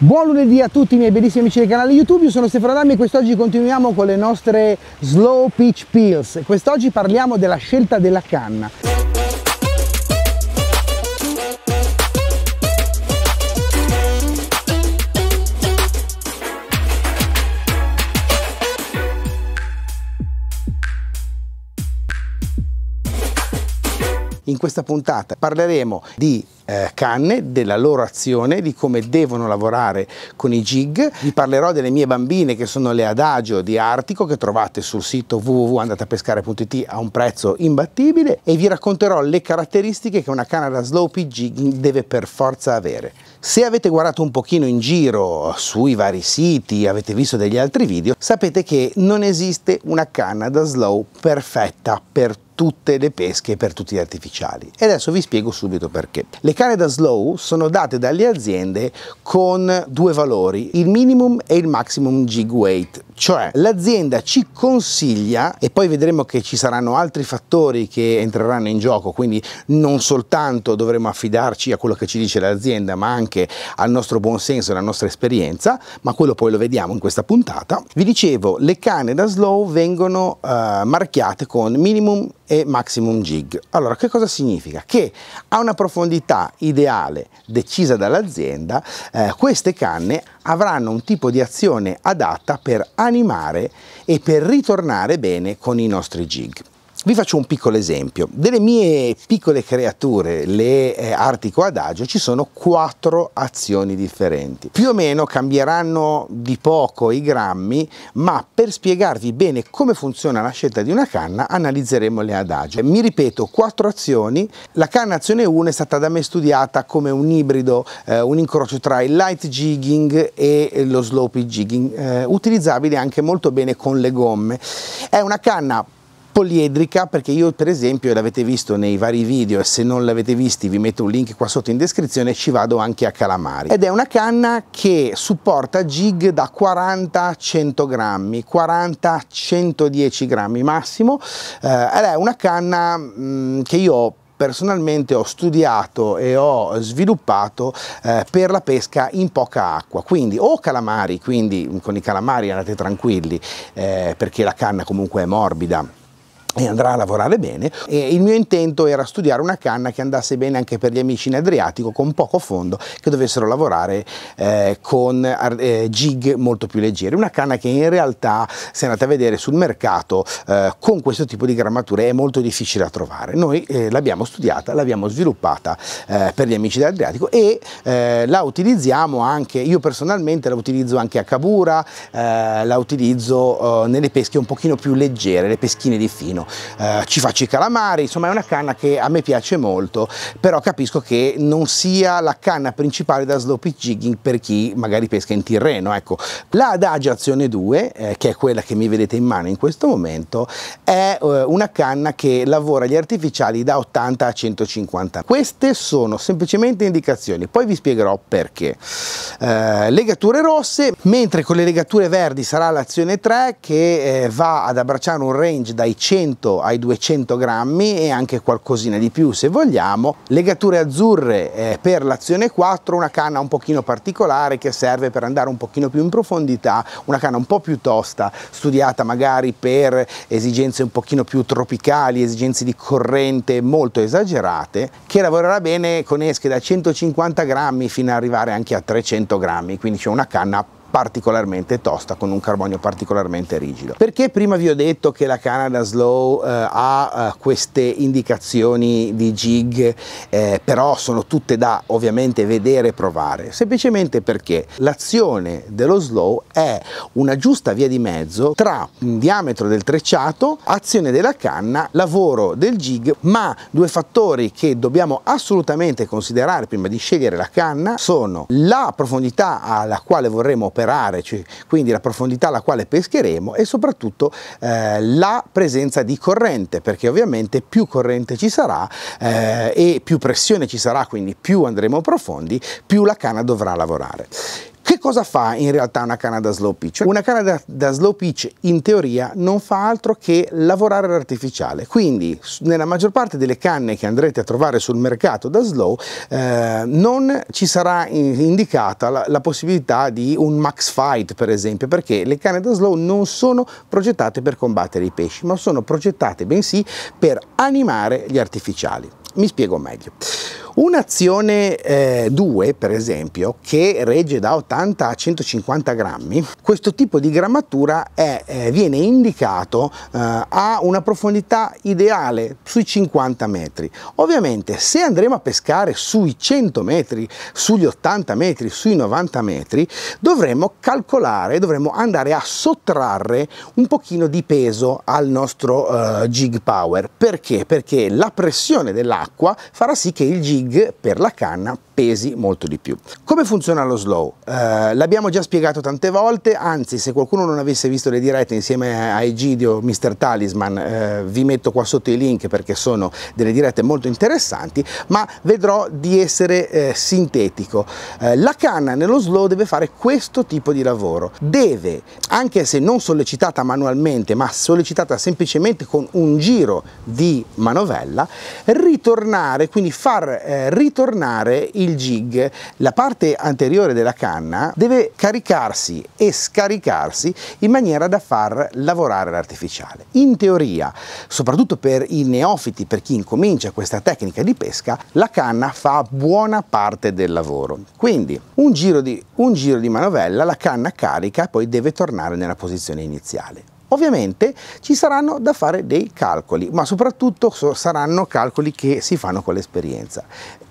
Buon lunedì a tutti i miei bellissimi amici del canale YouTube, io sono Stefano Adami e quest'oggi continuiamo con le nostre slow pitch pills. Quest'oggi parliamo della scelta della canna. In questa puntata parleremo di eh, canne, della loro azione, di come devono lavorare con i jig. Vi parlerò delle mie bambine che sono le Adagio di Artico che trovate sul sito www.andatapescare.it a un prezzo imbattibile e vi racconterò le caratteristiche che una canna da slope jigging deve per forza avere. Se avete guardato un pochino in giro sui vari siti, avete visto degli altri video, sapete che non esiste una canna da slow perfetta per tutte le pesche e per tutti gli artificiali. E adesso vi spiego subito perché. Le da Slow sono date dalle aziende con due valori, il minimum e il maximum gig weight, cioè l'azienda ci consiglia e poi vedremo che ci saranno altri fattori che entreranno in gioco, quindi non soltanto dovremo affidarci a quello che ci dice l'azienda, ma anche al nostro buon senso e alla nostra esperienza, ma quello poi lo vediamo in questa puntata. Vi dicevo, le canne da slow vengono eh, marchiate con minimum e maximum jig. Allora, che cosa significa? Che a una profondità ideale decisa dall'azienda, eh, queste canne avranno un tipo di azione adatta per animare e per ritornare bene con i nostri jig. Vi faccio un piccolo esempio. Delle mie piccole creature, le eh, Artico Adagio, ci sono quattro azioni differenti. Più o meno cambieranno di poco i grammi, ma per spiegarvi bene come funziona la scelta di una canna analizzeremo le Adagio. Mi ripeto, quattro azioni. La canna azione 1 è stata da me studiata come un ibrido, eh, un incrocio tra il light jigging e lo slope jigging, eh, utilizzabile anche molto bene con le gomme. È una canna poliedrica perché io per esempio l'avete visto nei vari video e se non l'avete visti vi metto un link qua sotto in descrizione ci vado anche a calamari ed è una canna che supporta jig da 40 100 grammi 40 110 grammi massimo eh, è una canna mh, mm, che io personalmente ho studiato e ho sviluppato eh, per la pesca in poca acqua, quindi o calamari, quindi con i calamari andate tranquilli eh, perché la canna comunque è morbida e andrà a lavorare bene e il mio intento era studiare una canna che andasse bene anche per gli amici in Adriatico con poco fondo che dovessero lavorare eh, con eh, gig molto più leggeri una canna che in realtà se andate a vedere sul mercato eh, con questo tipo di grammature è molto difficile da trovare noi eh, l'abbiamo studiata l'abbiamo sviluppata eh, per gli amici dell'Adriatico e eh, la utilizziamo anche io personalmente la utilizzo anche a Cabura la utilizzo nelle pesche un pochino più leggere le peschine di fino Torino, eh, ci faccio i calamari, insomma è una canna che a me piace molto, però capisco che non sia la canna principale da slow pitch jigging per chi magari pesca in Tirreno. Ecco, la Adagio Azione 2, eh, che è quella che mi vedete in mano in questo momento, è eh, una canna che lavora gli artificiali da 80 a 150. Queste sono semplicemente indicazioni, poi vi spiegherò perché. Eh, legature rosse, mentre con le legature verdi sarà l'azione 3 che eh, va ad abbracciare un range dai 100 100 ai 200 grammi e anche qualcosina di più se vogliamo. Legature azzurre eh, per l'azione 4, una canna un pochino particolare che serve per andare un pochino più in profondità, una canna un po' più tosta, studiata magari per esigenze un pochino più tropicali, esigenze di corrente molto esagerate, che lavorerà bene con esche da 150 grammi fino ad arrivare anche a 300 grammi, quindi c'è una canna particolarmente tosta con un carbonio particolarmente rigido. Perché prima vi ho detto che la Canada Slow eh, ha eh, queste indicazioni di jig eh, però sono tutte da ovviamente vedere e provare semplicemente perché l'azione dello slow è una giusta via di mezzo tra un diametro del trecciato, azione della canna, lavoro del jig ma due fattori che dobbiamo assolutamente considerare prima di scegliere la canna sono la profondità alla quale vorremmo operare, cioè, quindi la profondità alla quale pescheremo e soprattutto eh, la presenza di corrente, perché ovviamente più corrente ci sarà eh, e più pressione ci sarà, quindi più andremo profondi, più la canna dovrà lavorare. Che cosa fa in realtà una canna da slow pitch? Una canna da, da slow pitch in teoria non fa altro che lavorare l'artificiale, quindi nella maggior parte delle canne che andrete a trovare sul mercato da slow eh, non ci sarà in, indicata la, la possibilità di un max fight per esempio, perché le canne da slow non sono progettate per combattere i pesci, ma sono progettate bensì per animare gli artificiali. Mi spiego meglio. Un'azione 2, eh, per esempio, che regge da 80 a 150 grammi, questo tipo di grammatura è, eh, viene indicato eh, a una profondità ideale sui 50 metri. Ovviamente se andremo a pescare sui 100 metri, sugli 80 metri, sui 90 metri, dovremmo calcolare, dovremmo andare a sottrarre un pochino di peso al nostro eh, jig power. Perché? Perché la pressione dell'acqua farà sì che il jig rig per la canna pesi molto di più. Come funziona lo slow? Eh, l'abbiamo già spiegato tante volte, anzi se qualcuno non avesse visto le dirette insieme a Egidio, Mr. Talisman, eh, vi metto qua sotto i link perché sono delle dirette molto interessanti, ma vedrò di essere eh, sintetico. Eh, la canna nello slow deve fare questo tipo di lavoro, deve, anche se non sollecitata manualmente, ma sollecitata semplicemente con un giro di manovella, ritornare, quindi far eh, ritornare il il jig, la parte anteriore della canna deve caricarsi e scaricarsi in maniera da far lavorare l'artificiale. In teoria, soprattutto per i neofiti, per chi incomincia questa tecnica di pesca, la canna fa buona parte del lavoro. Quindi un giro di, un giro di manovella, la canna carica e poi deve tornare nella posizione iniziale. Ovviamente ci saranno da fare dei calcoli, ma soprattutto saranno calcoli che si fanno con l'esperienza.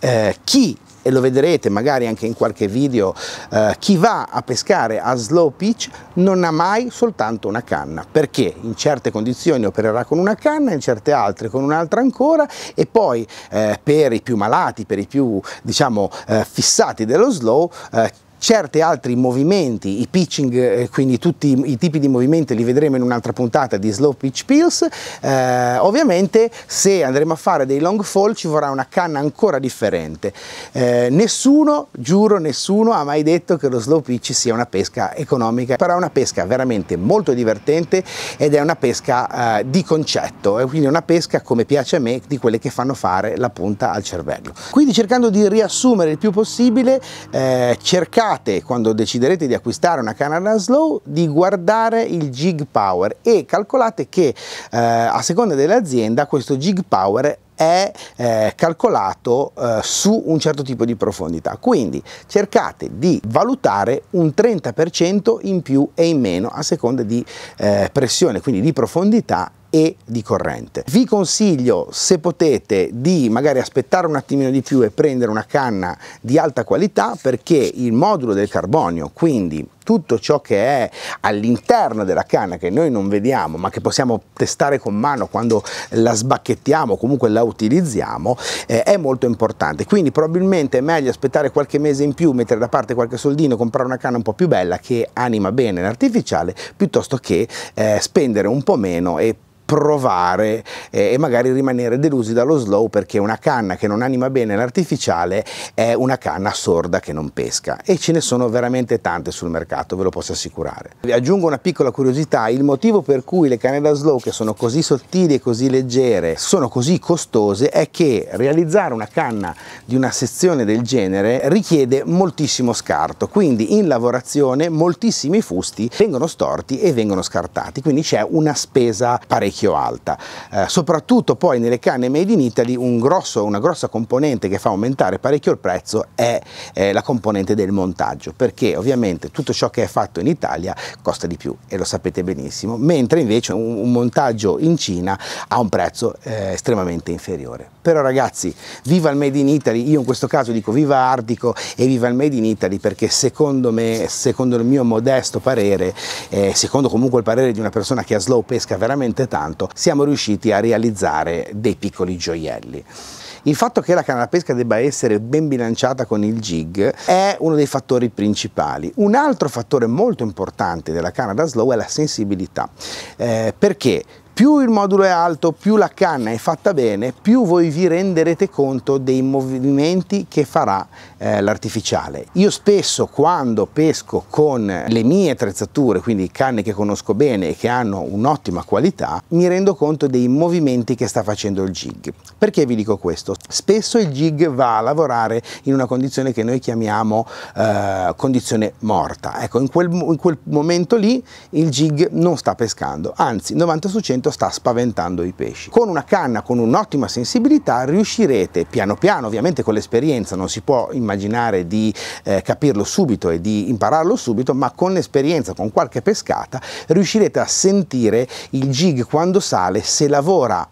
Eh, chi e lo vedrete magari anche in qualche video, eh, chi va a pescare a slow pitch non ha mai soltanto una canna, perché in certe condizioni opererà con una canna, in certe altre con un'altra ancora e poi eh, per i più malati, per i più diciamo eh, fissati dello slow, eh, certi altri movimenti, i pitching, eh, quindi tutti i tipi di movimenti li vedremo in un'altra puntata di Slow Pitch Pills, eh, ovviamente se andremo a fare dei long fall ci vorrà una canna ancora differente. Eh, nessuno, giuro nessuno, ha mai detto che lo slow pitch sia una pesca economica, però è una pesca veramente molto divertente ed è una pesca eh, di concetto, è quindi una pesca come piace a me di quelle che fanno fare la punta al cervello. Quindi cercando di riassumere il più possibile, eh, cercate cercate quando deciderete di acquistare una Canada Slow di guardare il jig power e calcolate che eh, a seconda dell'azienda questo jig power è eh, calcolato eh, su un certo tipo di profondità quindi cercate di valutare un 30% in più e in meno a seconda di eh, pressione quindi di profondità e di corrente. Vi consiglio, se potete, di magari aspettare un attimino di più e prendere una canna di alta qualità perché il modulo del carbonio, quindi tutto ciò che è all'interno della canna che noi non vediamo ma che possiamo testare con mano quando la sbacchettiamo comunque la utilizziamo eh, è molto importante quindi probabilmente è meglio aspettare qualche mese in più mettere da parte qualche soldino comprare una canna un po' più bella che anima bene l'artificiale piuttosto che eh, spendere un po' meno e provare eh, e magari rimanere delusi dallo slow perché una canna che non anima bene l'artificiale è una canna sorda che non pesca e ce ne sono veramente tante sul mercato, ve lo posso assicurare. Vi aggiungo una piccola curiosità, il motivo per cui le canne da slow che sono così sottili e così leggere sono così costose è che realizzare una canna di una sezione del genere richiede moltissimo scarto, quindi in lavorazione moltissimi fusti vengono storti e vengono scartati, quindi c'è una spesa parecchio parecchio alta, eh, soprattutto poi nelle canne made in Italy un grosso, una grossa componente che fa aumentare parecchio il prezzo è eh, la componente del montaggio, perché ovviamente tutto ciò che è fatto in Italia costa di più e lo sapete benissimo, mentre invece un, un montaggio in Cina ha un prezzo eh, estremamente inferiore. Però ragazzi, viva il Made in Italy, io in questo caso dico viva Ardico e viva il Made in Italy perché secondo me, secondo il mio modesto parere, eh, secondo comunque il parere di una persona che a slow pesca veramente tanto, tanto siamo riusciti a realizzare dei piccoli gioielli. Il fatto che la canna da pesca debba essere ben bilanciata con il jig è uno dei fattori principali. Un altro fattore molto importante della canna da slow è la sensibilità, eh, perché più il modulo è alto, più la canna è fatta bene, più voi vi renderete conto dei movimenti che farà eh, l'artificiale. Io spesso quando pesco con le mie attrezzature, quindi canne che conosco bene e che hanno un'ottima qualità, mi rendo conto dei movimenti che sta facendo il jig. Perché vi dico questo? Spesso il jig va a lavorare in una condizione che noi chiamiamo eh, condizione morta. Ecco, in quel, in quel momento lì il jig non sta pescando, anzi 90 su 100 momento sta spaventando i pesci. Con una canna, con un'ottima sensibilità, riuscirete piano piano, ovviamente con l'esperienza, non si può immaginare di eh, capirlo subito e di impararlo subito, ma con l'esperienza, con qualche pescata, riuscirete a sentire il jig quando sale, se lavora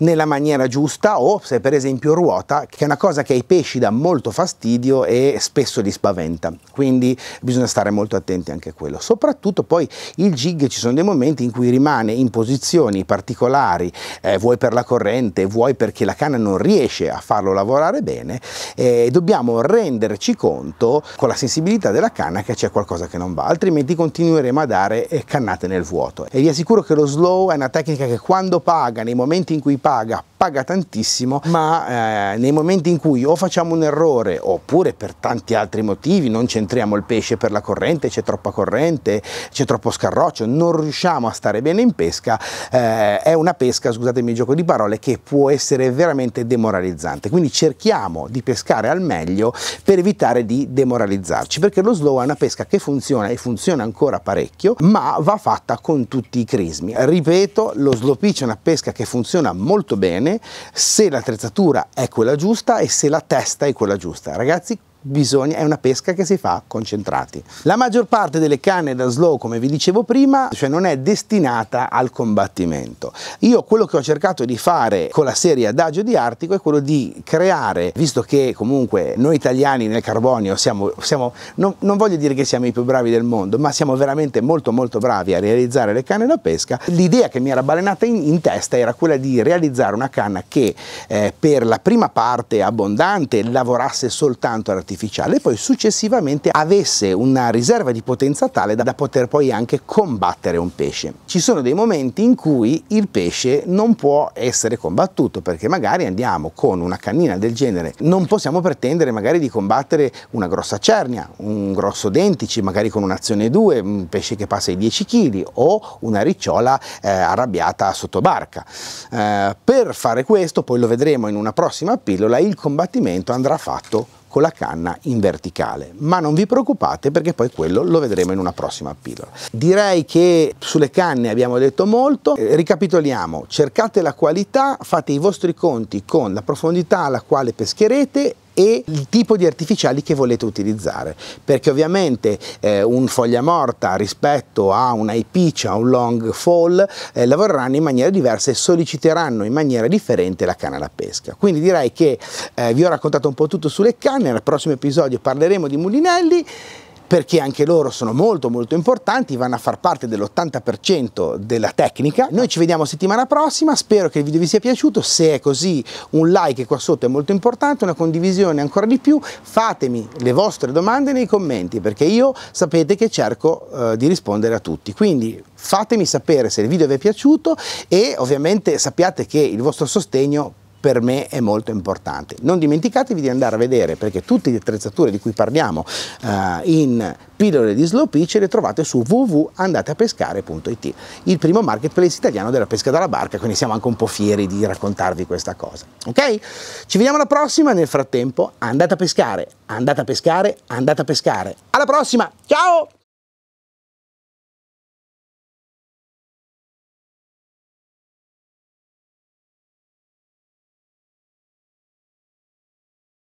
nella maniera giusta o se per esempio ruota, che è una cosa che ai pesci dà molto fastidio e spesso li spaventa, quindi bisogna stare molto attenti anche a quello. Soprattutto poi il jig ci sono dei momenti in cui rimane in posizioni particolari, eh, vuoi per la corrente, vuoi perché la canna non riesce a farlo lavorare bene, eh, dobbiamo renderci conto con la sensibilità della canna che c'è qualcosa che non va, altrimenti continueremo a dare eh, cannate nel vuoto. E vi assicuro che lo slow è una tecnica che quando paga, nei momenti in cui paga, paga, paga tantissimo, ma eh, nei momenti in cui o facciamo un errore oppure per tanti altri motivi non centriamo il pesce per la corrente, c'è troppa corrente, c'è troppo scarroccio, non riusciamo a stare bene in pesca, eh, è una pesca, scusatemi il gioco di parole, che può essere veramente demoralizzante. Quindi cerchiamo di pescare al meglio per evitare di demoralizzarci, perché lo slow è una pesca che funziona e funziona ancora parecchio, ma va fatta con tutti i crismi. Ripeto, lo slow pitch è una pesca che funziona molto molto bene se l'attrezzatura è quella giusta e se la testa è quella giusta. Ragazzi, bisogna, è una pesca che si fa concentrati. La maggior parte delle canne da slow, come vi dicevo prima, cioè non è destinata al combattimento. Io quello che ho cercato di fare con la serie Adagio di Artico è quello di creare, visto che comunque noi italiani nel carbonio siamo, siamo non, non voglio dire che siamo i più bravi del mondo, ma siamo veramente molto molto bravi a realizzare le canne da pesca, l'idea che mi era balenata in, in, testa era quella di realizzare una canna che eh, per la prima parte abbondante lavorasse soltanto artificialmente artificiale e poi successivamente avesse una riserva di potenza tale da, poter poi anche combattere un pesce. Ci sono dei momenti in cui il pesce non può essere combattuto perché magari andiamo con una cannina del genere, non possiamo pretendere magari di combattere una grossa cernia, un grosso dentice, magari con un'azione 2, un pesce che passa i 10 kg o una ricciola eh, arrabbiata sotto barca. Eh, per fare questo, poi lo vedremo in una prossima pillola, il combattimento andrà fatto con la canna in verticale, ma non vi preoccupate perché poi quello lo vedremo in una prossima pillola. Direi che sulle canne abbiamo detto molto, eh, ricapitoliamo, cercate la qualità, fate i vostri conti con la profondità alla quale pescherete e il tipo di artificiali che volete utilizzare perché ovviamente eh, un foglia morta rispetto a una cioè ipicia, un long fall eh, lavoreranno in maniera diversa e solliciteranno in maniera differente la canna da pesca quindi direi che eh, vi ho raccontato un po' tutto sulle canne nel prossimo episodio parleremo di mulinelli perché anche loro sono molto molto importanti, vanno a far parte dell'80% della tecnica. Noi ci vediamo settimana prossima, spero che il video vi sia piaciuto, se è così un like qua sotto è molto importante, una condivisione ancora di più, fatemi le vostre domande nei commenti perché io sapete che cerco eh, di rispondere a tutti, quindi fatemi sapere se il video vi è piaciuto e ovviamente sappiate che il vostro sostegno per me è molto importante. Non dimenticatevi di andare a vedere perché tutte le attrezzature di cui parliamo eh, in pillole di slow pitch le trovate su www.andateapescare.it, il primo marketplace italiano della pesca dalla barca, quindi siamo anche un po' fieri di raccontarvi questa cosa. Ok? Ci vediamo alla prossima, nel frattempo andate a pescare, andate a pescare, andate a pescare. Alla prossima, ciao!